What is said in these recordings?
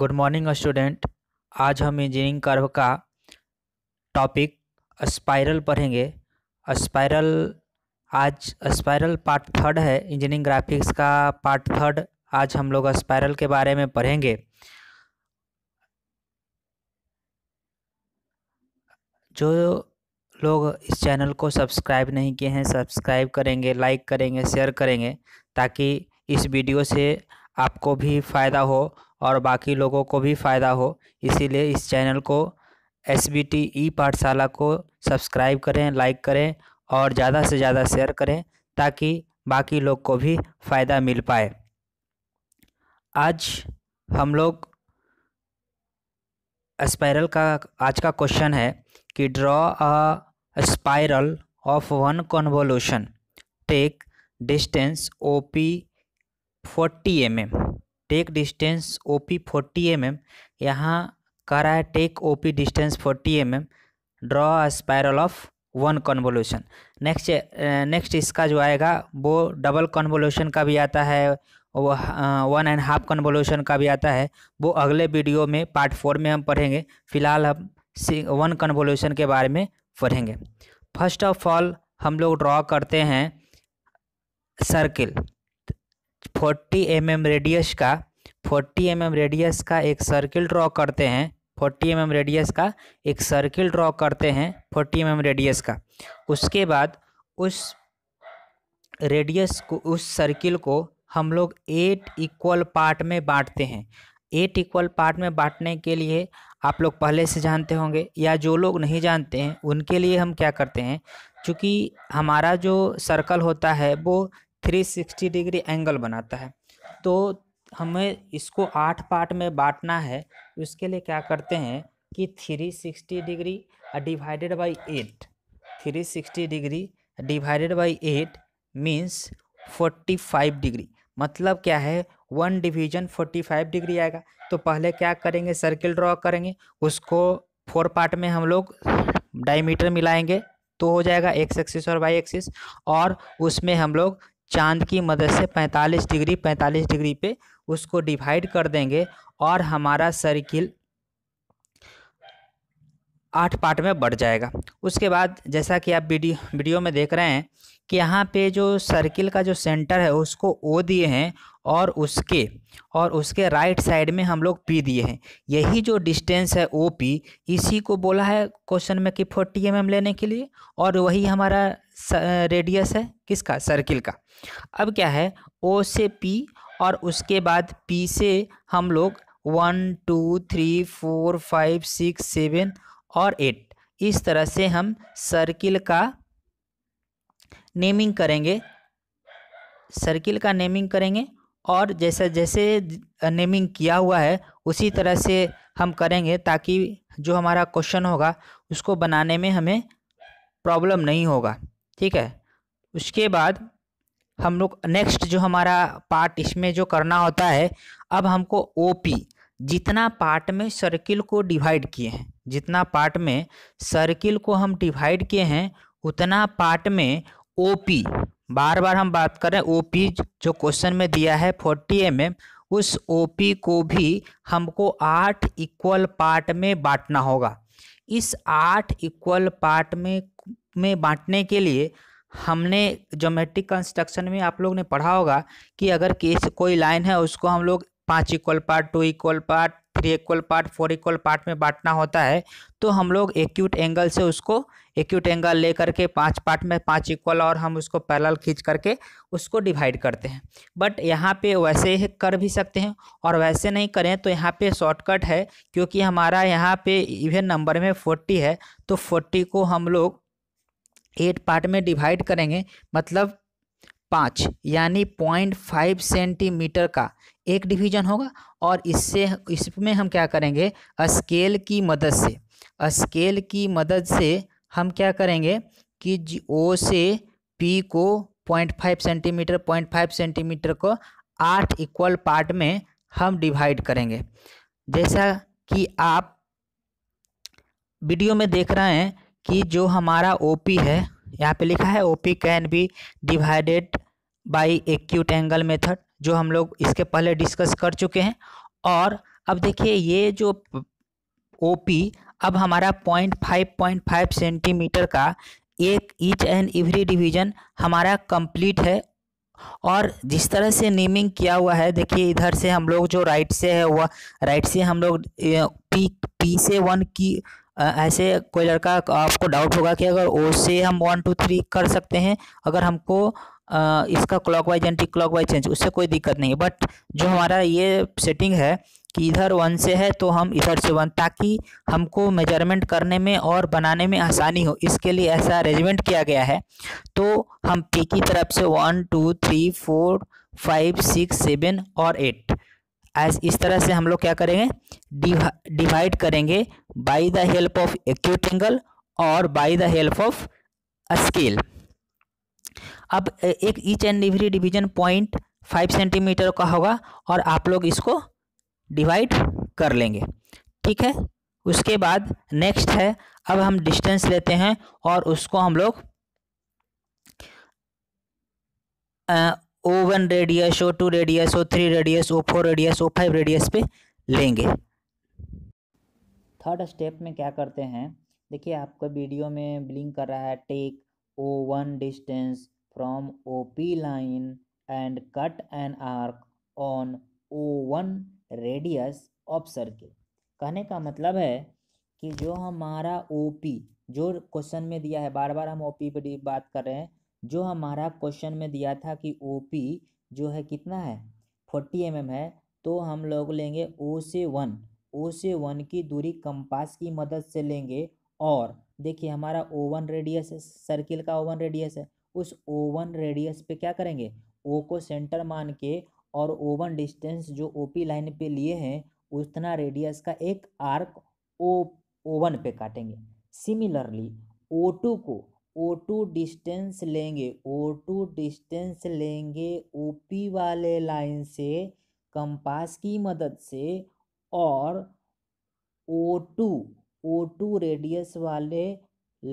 good morning student आज हम engineering curve का टॉपिक स्पाइरल पढ़ेंगे स्पाइरल आज स्पाइरल पार्ट थर्ड है इंजीनियरिंग ग्राफिक्स का पार्ट थर्ड आज हम लोग स्पाइरल के बारे में पढ़ेंगे जो लोग इस चैनल को सब्सक्राइब नहीं किए हैं सब्सक्राइब करेंगे लाइक करेंगे शेयर करेंगे ताकि इस वीडियो से आपको भी फ़ायदा हो और बाकी लोगों को भी फ़ायदा हो इसीलिए इस चैनल को एस बी टी ई पाठशाला को सब्सक्राइब करें लाइक करें और ज़्यादा से ज़्यादा शेयर करें ताकि बाकी लोग को भी फ़ायदा मिल पाए आज हम लोग स्पायरल का आज का क्वेश्चन है कि draw a spiral of one convolution take distance O P forty M M take distance O P forty M M यहाँ कह रहा है take O P distance forty M M draw spiral of one convolution next next इसका जो आएगा वो double convolution का भी आता है वो वन एंड हाफ कन्वोल्यूशन का भी आता है वो अगले वीडियो में पार्ट फोर में हम पढ़ेंगे फिलहाल हम वन कन्वोल्यूशन के बारे में पढ़ेंगे फर्स्ट ऑफ ऑल हम लोग ड्रॉ करते हैं circle forty M M radius का फोर्टी एम एम रेडियस का एक सर्किल ड्रॉ करते हैं फोर्टी एम एम रेडियस का एक सर्किल ड्रॉ करते हैं फोर्टी एम एम रेडियस का उसके बाद उस रेडियस को उस सर्किल को हम लोग एट इक्वल पार्ट में बांटते हैं एट इक्वल पार्ट में बांटने के लिए आप लोग पहले से जानते होंगे या जो लोग नहीं जानते हैं उनके लिए हम क्या करते हैं चूँकि हमारा जो सर्कल होता है वो थ्री सिक्सटी डिग्री एंगल बनाता है तो हमें इसको आठ पार्ट में बांटना है उसके लिए क्या करते हैं कि three sixty degree divided by eight three sixty degree divided by eight means forty five degree मतलब क्या है one division forty five degree आएगा तो पहले क्या करेंगे सर्किल ड्रॉ करेंगे उसको फोर पार्ट में हम लोग डायमीटर मिलाएंगे तो हो जाएगा एक्स एक्सिस और वाई एक्सिस और उसमें हम लोग चांद की मदद से 45 डिग्री 45 डिग्री पे उसको डिवाइड कर देंगे और हमारा सर्किल आठ पार्ट में बढ़ जाएगा उसके बाद जैसा कि आप वीडियो वीडियो में देख रहे हैं कि यहाँ पे जो सर्किल का जो सेंटर है उसको ओ दिए हैं और उसके और उसके राइट साइड में हम लोग पी दिए हैं यही जो डिस्टेंस है ओ पी इसी को बोला है क्वेश्चन में कि फोर्टी एम एम लेने के लिए और वही हमारा रेडियस है किसका सर्किल का अब क्या है ओ से पी और उसके बाद पी से हम लोग one two three four five six seven और एट इस तरह से हम सर्किल का नेमिंग करेंगे सर्किल का नेमिंग करेंगे और जैसे जैसे नेमिंग किया हुआ है उसी तरह से हम करेंगे ताकि जो हमारा क्वेश्चन होगा उसको बनाने में हमें प्रॉब्लम नहीं होगा ठीक है उसके बाद हम लोग नेक्स्ट जो हमारा पार्ट इसमें जो करना होता है अब हमको ओ पी जितना पार्ट में सर्किल को डिवाइड किए हैं जितना पार्ट में सर्किल को हम डिवाइड किए हैं उतना पार्ट में ओ पी बार बार हम बात कर रहे हैं ओ पी जो क्वेश्चन में दिया है फोर्टी एम एम उस ओ पी को भी हमको आठ इक्वल पार्ट में बांटना होगा इस आठ इक्वल पार्ट में में बांटने के लिए हमने ज्योमेट्रिक कंस्ट्रक्शन में आप लोग ने पढ़ा होगा कि अगर केस कोई लाइन है उसको हम लोग पाँच equal part two equal part three equal part four equal part में बांटना होता है तो हम लोग एक्यूट एंगल से उसको एक्यूट एंगल ले करके पांच पार्ट में पांच इक्वल और हम उसको पैरल खींच करके उसको डिवाइड करते हैं बट यहाँ पे वैसे ही कर भी सकते हैं और वैसे नहीं करें तो यहाँ पे शॉर्टकट है क्योंकि हमारा यहाँ पे इवन नंबर में फोर्टी है तो फोर्टी को हम लोग एट पार्ट में डिवाइड करेंगे मतलब पाँच यानी पॉइंट फाइव सेंटीमीटर का एक डिवीजन होगा और इससे इसमें हम क्या करेंगे स्केल की मदद से स्केल की मदद से हम क्या करेंगे कि ओ से पी को point five centimetre point five centimetre को आठ इक्वल पार्ट में हम डिवाइड करेंगे जैसा कि आप वीडियो में देख रहे हैं कि जो हमारा ओ पी है यहाँ पे लिखा है O P can be divided by acute angle method जो हम लोग इसके पहले डिस्कस कर चुके हैं और अब देखिए ये जो ओ पी अब हमारा point five point five centimetre का एक ईच एंड एवरी डिवीजन हमारा कंप्लीट है और जिस तरह से नेमिंग किया हुआ है देखिए इधर से हम लोग जो राइट से है वह राइट से हम लोग पी पी से वन की ऐसे कोई लड़का आपको डाउट होगा कि अगर ओ से हम वन टू थ्री कर सकते हैं अगर हमको इसका clockwise anticlockwise change उससे कोई दिक्कत नहीं बट जो हमारा ये सेटिंग है कि इधर वन से है तो हम इधर से वन ताकि हमको मेजरमेंट करने में और बनाने में आसानी हो इसके लिए ऐसा अरेंजमेंट किया गया है तो हम पी की तरफ से one two three four five six seven और एट इस तरह से हम लोग क्या करेंगे डिवाइड करेंगे by the help of acute angle और by the help of scale अब एक each and every division point five centimetre का होगा और आप लोग इसको डिवाइड कर लेंगे ठीक है उसके बाद नेक्स्ट है अब हम डिस्टेंस लेते हैं और उसको हम लोग O one radius O two radius O three radius O four radius O five radius पे लेंगे थर्ड स्टेप में क्या करते हैं देखिए आपका वीडियो में ब्लिंक कर रहा है take O one distance from O P line and cut an arc on O one radius of circle कहने का मतलब है कि जो हमारा ओ पी जो क्वेश्चन में दिया है बार बार हम ओ पी पर बात कर रहे हैं जो हमारा क्वेश्चन में दिया था कि ओ पी जो है कितना है फोर्टी एम mm है तो हम लोग लेंगे ओ से वन ओ से वन की दूरी कंपास की मदद से लेंगे और देखिए हमारा ओ वन रेडियस है सर्किल का ओ वन रेडियस है उस ओ वन रेडियस पे क्या करेंगे ओ को सेंटर मान के और ओ वन डिस्टेंस जो ओ पी लाइन पे लिए हैं उतना रेडियस का एक आर्क ओ ओ वन पे काटेंगे सिमिलरली ओ टू को ओ टू डिस्टेंस लेंगे ओ टू डिस्टेंस लेंगे ओ पी वाले लाइन से कंपास की मदद से और O two O two radius वाले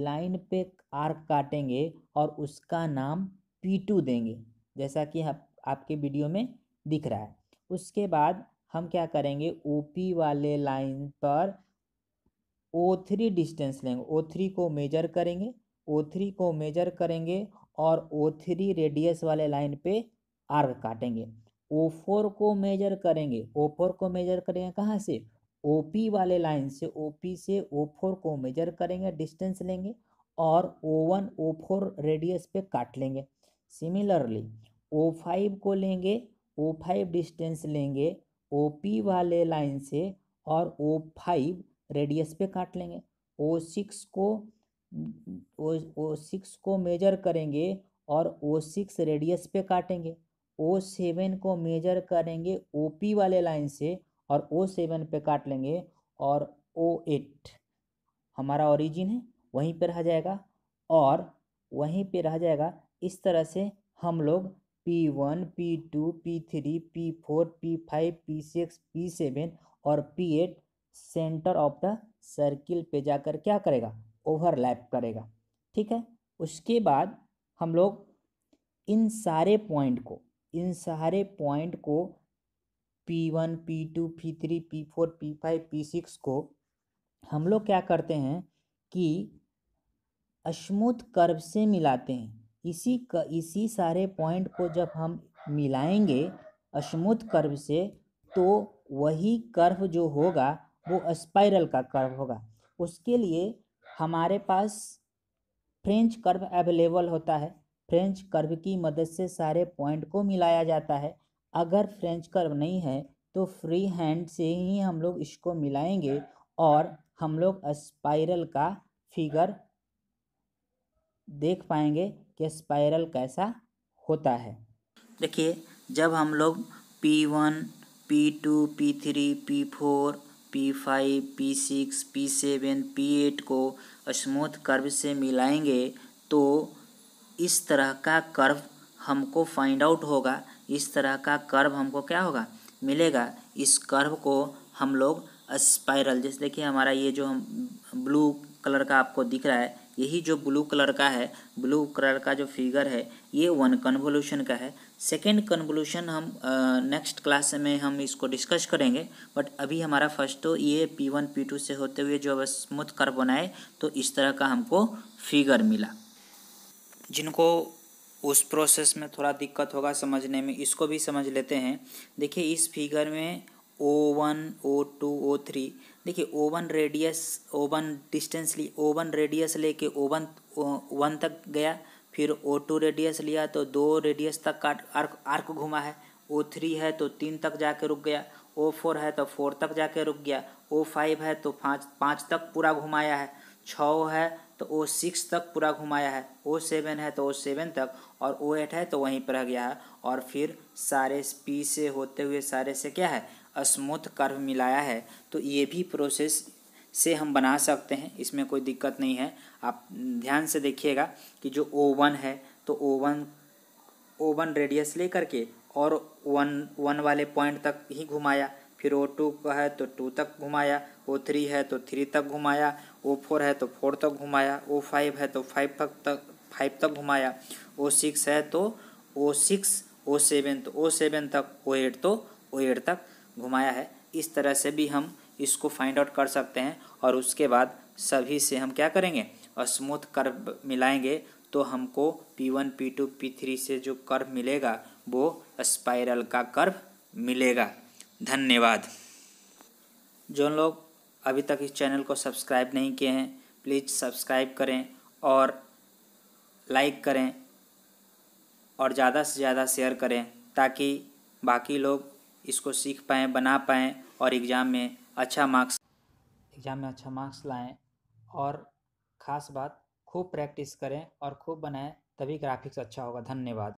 लाइन पे आर्क काटेंगे और उसका नाम पी टू देंगे जैसा कि आप, आपके वीडियो में दिख रहा है उसके बाद हम क्या करेंगे ओ पी वाले लाइन पर ओ थ्री डिस्टेंस लेंगे ओ थ्री को मेजर करेंगे ओ थ्री को मेजर करेंगे और ओ थ्री रेडियस वाले लाइन पे आर्क काटेंगे ओ फोर को मेजर करेंगे ओ फोर को मेजर करेंगे कहाँ से ओ पी वाले लाइन से ओ पी से ओ फोर को मेजर करेंगे डिस्टेंस लेंगे और O one O four radius पे काट लेंगे सिमिलरली ओ फाइव को लेंगे ओ फाइव डिस्टेंस लेंगे ओ पी वाले लाइन से और ओ फाइव रेडियस पे काट लेंगे ओ सिक्स को ओ ओ सिक्स को मेजर करेंगे और ओ सिक्स रेडियस पे काटेंगे ओ सेवन को मेजर करेंगे ओ पी वाले लाइन से और ओ सेवन पे काट लेंगे और ओ एट हमारा ओरिजिन है वहीं पे रह जाएगा और वहीं पे रह जाएगा इस तरह से हम लोग P one P two P three P four P five P six P seven और P eight centre of the circle पे जाकर क्या करेगा ओवरलैप करेगा ठीक है उसके बाद हम लोग इन सारे पॉइंट को इन सारे पॉइंट को P one P two P three P four P five P six को हम लोग क्या करते हैं कि स्मूथ कर्व से मिलाते हैं इसी क, इसी सारे पॉइंट को जब हम मिलाएंगे स्मूथ कर्व से तो वही कर्व जो होगा वो स्पाइरल का कर्व होगा उसके लिए हमारे पास फ्रेंच कर्व अवेलेबल होता है फ्रेंच कर्व की मदद से सारे पॉइंट को मिलाया जाता है अगर फ्रेंच कर्व नहीं है तो फ्री हैंड से ही हम लोग इसको मिलाएंगे और हम लोग स्पाइरल का फिगर देख पाएंगे कि स्पाइरल कैसा होता है देखिए जब हम लोग P1, P2, P3, P4 P five P six P seven P eight को स्मूथ कर्व से मिलाएंगे तो इस तरह का कर्व हमको फाइंड आउट होगा इस तरह का कर्व हमको क्या होगा मिलेगा इस कर्व को हम लोग स्पाइरल जैसे देखिए हमारा ये जो हम ब्लू कलर का आपको दिख रहा है यही जो ब्लू कलर का है ब्लू कलर का जो फिगर है ये वन कन्वोल्यूशन का है सेकेंड कन्वोल्यूशन हम नेक्स्ट क्लास में हम इसको डिस्कस करेंगे बट अभी हमारा फर्स्ट तो ये पी वन पी टू से होते हुए जो अब स्मूथ कर बनाए तो इस तरह का हमको फिगर मिला जिनको उस प्रोसेस में थोड़ा दिक्कत होगा समझने में इसको भी समझ लेते हैं देखिए इस फिगर में O one O two O three देखिए O one radius O one distance ली ओ वन रेडियस लेके ओ वन वन तक गया फिर ओ टू रेडियस लिया तो दो रेडियस तक का आर्क आर्क घुमा है ओ थ्री है तो तीन तक जाके रुक गया ओ फोर है तो फोर तक जाके रुक गया ओ फाइव है तो पाँच पाँच तक पूरा घुमाया है छ है तो ओ सिक्स तक पूरा घुमाया है ओ सेवन है तो ओ सेवन तक और ओ एट है तो वहीं पर रह गया है और फिर सारे पी से होते हुए सारे से क्या है स्मूथ कर्व मिलाया है तो ये भी प्रोसेस से हम बना सकते हैं इसमें कोई दिक्कत नहीं है आप ध्यान से देखिएगा कि जो ओ वन है तो O one O one radius ले करके और वन वन वाले पॉइंट तक ही घुमाया फिर ओ टू का है तो टू तक घुमाया ओ थ्री है तो थ्री तक घुमाया ओ फोर है तो फोर तक घुमाया ओ फाइव है तो फाइव तक तक फाइव तक घुमाया ओ सिक्स है तो ओ सिक्स ओ सेवन तो ओ सेवन तक ओ एट तो ओ एट तक घुमाया है इस तरह से भी हम इसको फाइंड आउट कर सकते हैं और उसके बाद सभी से हम क्या करेंगे स्मूथ कर्व मिलाएंगे तो हमको P1, P2, P3 से जो कर्व मिलेगा वो स्पाइरल का कर्व मिलेगा धन्यवाद जो लोग अभी तक इस चैनल को सब्सक्राइब नहीं किए हैं प्लीज़ सब्सक्राइब करें और लाइक करें और ज़्यादा से ज़्यादा शेयर करें ताकि बाकी लोग इसको सीख पाएँ बना पाएँ और एग्ज़ाम में अच्छा मार्क्स एग्ज़ाम में अच्छा मार्क्स लाएं और ख़ास बात खूब प्रैक्टिस करें और खूब बनाएं तभी ग्राफिक्स अच्छा होगा धन्यवाद